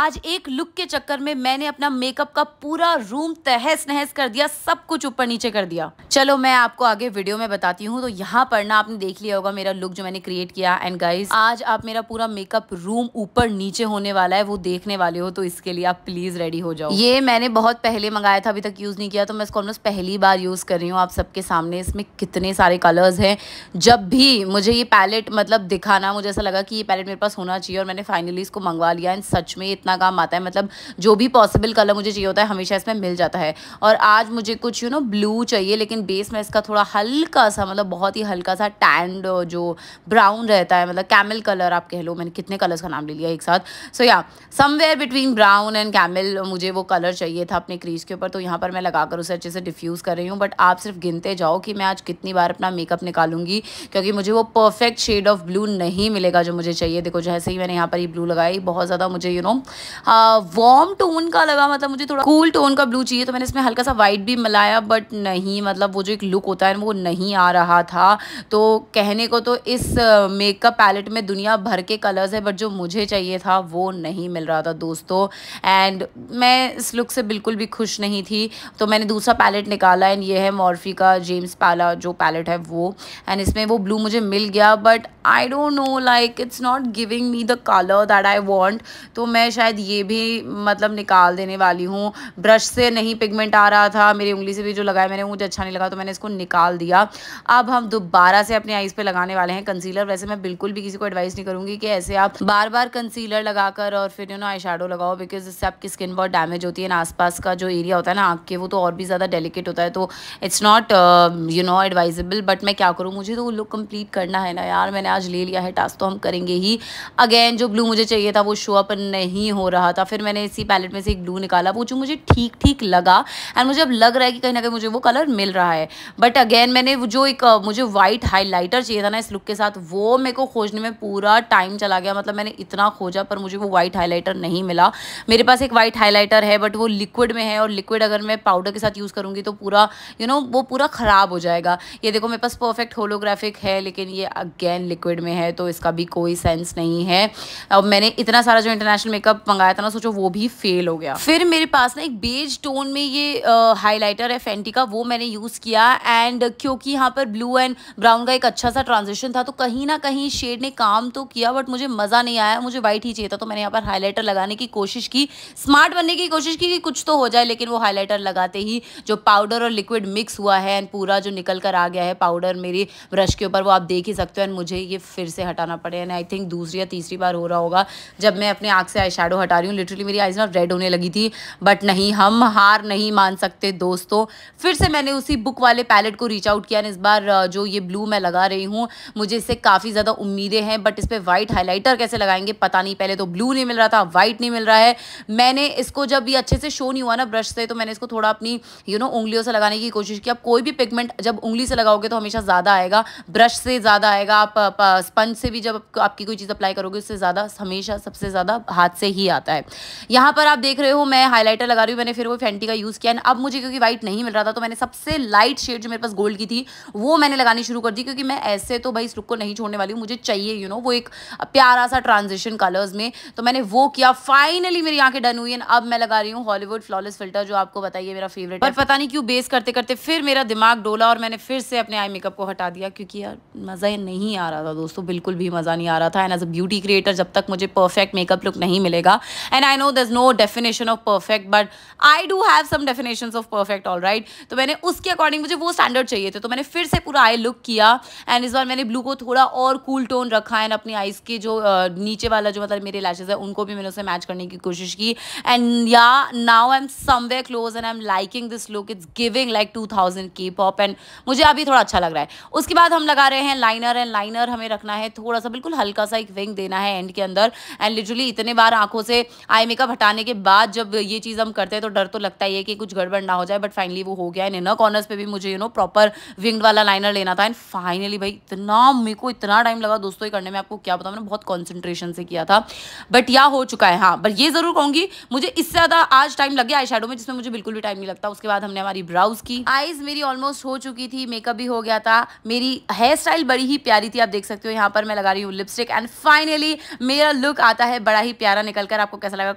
आज एक लुक के चक्कर में मैंने अपना मेकअप का पूरा रूम तहस नहस कर दिया सब कुछ ऊपर नीचे कर दिया चलो मैं आपको आगे वीडियो में बताती हूँ तो यहाँ पर ना आपने देख लिया होगा मेरा लुक जो मैंने क्रिएट किया एंड गाइज आज आप मेरा पूरा मेकअप रूम ऊपर नीचे होने वाला है वो देखने वाले हो तो इसके लिए आप प्लीज रेडी हो जाओ ये मैंने बहुत पहले मंगाया था अभी तक यूज नहीं किया तो मैं इसको ऑलमोस्ट पहली बार यूज कर रही हूँ आप सबके सामने इसमें कितने सारे कलर्स है जब भी मुझे ये पैलेट मतलब दिखाना मुझे ऐसा लगा कि ये पैलेट मेरे पास होना चाहिए और मैंने फाइनली इसको मंगवा लिया एंड सच में इतना काम आता है मतलब जो भी पॉसिबल कलर मुझे चाहिए होता है हमेशा इसमें मिल जाता है और आज मुझे कुछ यू नो ब्लू चाहिए लेकिन बेस में इसका थोड़ा हल्का सा मतलब बहुत ही हल्का सा टैंड uh, जो ब्राउन रहता है मतलब कैमल कलर आप कह लो मैंने कितने कलर्स का नाम ले लिया एक साथ सो या somewhere between brown and camel मुझे वो कलर चाहिए था अपने क्रीज के ऊपर तो यहाँ पर मैं लगाकर उसे अच्छे से डिफ्यूज़ कर रही हूँ बट आप सिर्फ गिनते जाओ कि मैं आज कितनी बार अपना मेकअप निकालूंगी क्योंकि मुझे वो परफेक्ट शेड ऑफ ब्लू नहीं मिलेगा जो मुझे चाहिए देखो जैसे ही मैंने यहाँ पर ये ब्लू लगाई बहुत ज़्यादा मुझे you you know know, warm हाँ, टोन का लगा मतलब मुझे थोड़ा कूल टोन का ब्लू चाहिए तो मैंने इसमें हल्का सा वाइट भी मिलाया बट नहीं मतलब वो जो एक लुक होता है वो नहीं आ रहा था तो कहने को तो इस मेकअप पैलेट में दुनिया भर के कलर्स है बट जो मुझे चाहिए था वो नहीं मिल रहा था दोस्तों एंड मैं इस लुक से बिल्कुल भी खुश नहीं थी तो मैंने दूसरा पैलेट निकाला एंड ये है मॉर्फी का जेम्स पाला जो पैलेट है वो एंड इसमें वो ब्लू मुझे मिल गया but I don't know like it's not giving me the colour that I want तो मैं शायद शायद ये भी मतलब निकाल देने वाली हूँ ब्रश से नहीं पिगमेंट आ रहा था मेरी उंगली से भी जो लगाया मैंने मुझे अच्छा नहीं लगा तो मैंने इसको निकाल दिया अब हम दोबारा से अपने आईज पे लगाने वाले हैं कंसीलर वैसे मैं बिल्कुल भी किसी को एडवाइस नहीं करूंगी कि ऐसे आप बार बार कंसीलर लगाकर और फिर यू नो आई लगाओ बिकॉज इससे आपकी स्किन बहुत डैमेज होती है ना आसपास का जो एरिया होता है ना आँख के वो तो और भी ज़्यादा डेलीकेट होता है तो it's not you know advisable but मैं क्या करूँ मुझे तो वो लुक कंप्लीट करना है ना यार मैंने आज ले लिया है टास्क तो हम करेंगे ही अगेन जो ब्लू मुझे चाहिए था वो शो अप नहीं हो रहा था फिर मैंने इसी पैलेट में से एक ब्लू निकाला वो जो मुझे ठीक ठीक लगा एंड मुझे अब लग रहा है कि कहीं ना कहीं मुझे वो कलर मिल रहा है बट अगेन मैंने जो एक मुझे वाइट हाईलाइटर चाहिए था ना इस लुक के साथ वो मेरे को खोजने में पूरा टाइम चला गया मतलब मैंने इतना खोजा पर मुझे वो वाइट हाईलाइटर नहीं मिला मेरे पास एक वाइट हाईलाइटर है बट वो लिक्विड में है और लिक्विड अगर मैं पाउडर के साथ यूज़ करूँगी तो पूरा यू नो वो पूरा ख़राब हो जाएगा ये देखो मेरे पास परफेक्ट होलोग्राफिक है लेकिन ये अगेन लिक्विड में है तो इसका भी कोई सेंस नहीं है अब मैंने इतना सारा जो इंटरनेशनल मेकअप मंगाया था ना सोचो वो भी फेल हो गया फिर मेरे पास ना एक बेज टोन में ये हाईलाइटर है फेंटी का वो मैंने यूज़ किया एंड क्योंकि यहाँ पर ब्लू एंड ब्राउन का एक अच्छा सा ट्रांजेक्शन था तो कहीं ना कहीं शेड ने काम तो किया बट मुझे मज़ा नहीं आया मुझे व्हाइट ही चाहिए था तो मैंने यहाँ पर हाईलाइटर लगाने की कोशिश की स्मार्ट बनने की कोशिश की कि कुछ तो हो जाए लेकिन वो हाईलाइटर लगाते ही जो पाउडर और लिक्विड मिक्स हुआ है एंड पूरा जो निकल कर आ गया है पाउडर मेरी ब्रश के ऊपर वो आप देख ही सकते हो एंड मुझे ये फिर से हटाना पड़े एंड आई थिंक दूसरी या तीसरी बार हो रहा होगा जब मैं अपने आँख से आई झाड़ू हटा रही हूँ लिटरली मेरी आईज ना रेड होने लगी थी बट नहीं हम हार नहीं मान सकते दोस्तों फिर से मैंने उसी बुक वाले पैलेट को रीच आउट किया इस बार जो ये ब्लू मैं लगा रही हूँ मुझे इससे काफ़ी ज़्यादा उम्मीदें हैं बट इस पर वाइट हाईलाइटर कैसे लगाएंगे पता नहीं पहले तो ब्लू नहीं मिल रहा था वाइट नहीं मिल रहा है मैंने इसको जब ये अच्छे से शो नहीं हुआ ना ब्रश से तो मैंने इसको थोड़ा अपनी यू नो उंगलियों से लगाने की कोशिश की अब कोई भी पिगमेंट जब उंगली से लगाओगे तो हमेशा ज़्यादा आएगा ब्रश से ज़्यादा आएगा आप स्पंज से भी जब आपकी कोई चीज़ अप्लाई करोगे उससे ज़्यादा हमेशा सबसे ज़्यादा हाथ से ही ही आता है यहाँ पर आप देख रहे हो मैं हाईलाइटर लगा रही हूँ मैंने फिर वो फेंटी का यूज़ किया अब मुझे क्योंकि वाइट नहीं मिल रहा था तो मैंने सबसे लाइट शेड जो मेरे पास गोल्ड की थी वो मैंने लगानी शुरू कर दी क्योंकि मैं ऐसे तो भाई इस लुक को नहीं छोड़ने वाली हूँ मुझे चाहिए यू you नो know, वो एक प्यारा सा ट्रांजिशन कलर्स में तो मैंने वो किया फाइनली मेरी आंखें डन हुई एंड अब मैं लगा रही हूँ हॉलीवुड फ्लॉलेस फिल्टर जो आपको बताइए मेरा फेवरेट पर पता नहीं क्यों बेस करते करते फिर मेरा दिमाग डोला और मैंने फिर से अपने आई मेकअप को हटा दिया क्योंकि यार मज़ा नहीं आ रहा था दोस्तों बिल्कुल भी मज़ा नहीं आ रहा था and as a beauty creator जब तक मुझे परफेक्ट मेकअप लुक नहीं मिलेगा formula and I know there no definition of perfect but I do have some definition of perfect all right तो मैंने उसके अकॉर्डिंग मुझे वो स्टैंडर्ड चाहिए थे तो मैंने फिर से पूरा आई लुक किया एंड इस बार मैंने ब्लू को थोड़ा और कूल cool टोन रखा एंड अपनी आइज़ के जो uh, नीचे वाला जो मतलब मेरे लैशेज है उनको भी मैंने उसे मैच करने की कोशिश की and yeah now I am somewhere close and I am liking this look it's giving like two thousand की पॉप एंड मुझे अभी थोड़ा अच्छा लग रहा है उसके बाद हम लगा रहे हैं लाइनर एंड लाइनर हमें रखना है थोड़ा सा बिल्कुल हल्का सा एक विंग देना है एंड के अंदर एंड लिटरली इतने बार आंखों आंखों से आई मेकअप हटाने के बाद जब ये चीज़ हम करते हैं तो डर तो लगता ही है कि कुछ गड़बड़ ना हो जाए बट फाइनली वो हो गया है इनर कॉर्नर्स पे भी मुझे यू नो प्रॉपर विंग्ड वाला लाइनर लेना था एंड फाइनली भाई इतना मेरे को इतना टाइम लगा दोस्तों ये करने में आपको क्या पता मैंने बहुत कॉन्सेंट्रेशन से किया था बट या हो चुका है हाँ बट ये ज़रूर कहूंगी मुझे इससे ज़्यादा आज टाइम लग गया आई में जिसमें मुझे बिल्कुल भी टाइम नहीं लगता उसके बाद हमने हमारी ब्राउज की आईज मेरी ऑलमोस्ट हो चुकी थी मेकअप भी हो गया था मेरी हेयर स्टाइल बड़ी ही प्यारी थी आप देख सकते हो यहाँ पर मैं लगा रही हूँ लिपस्टिक एंड फाइनली मेरा लुक आता है बड़ा ही प्यारा निकल डालकर आपको कैसा लगा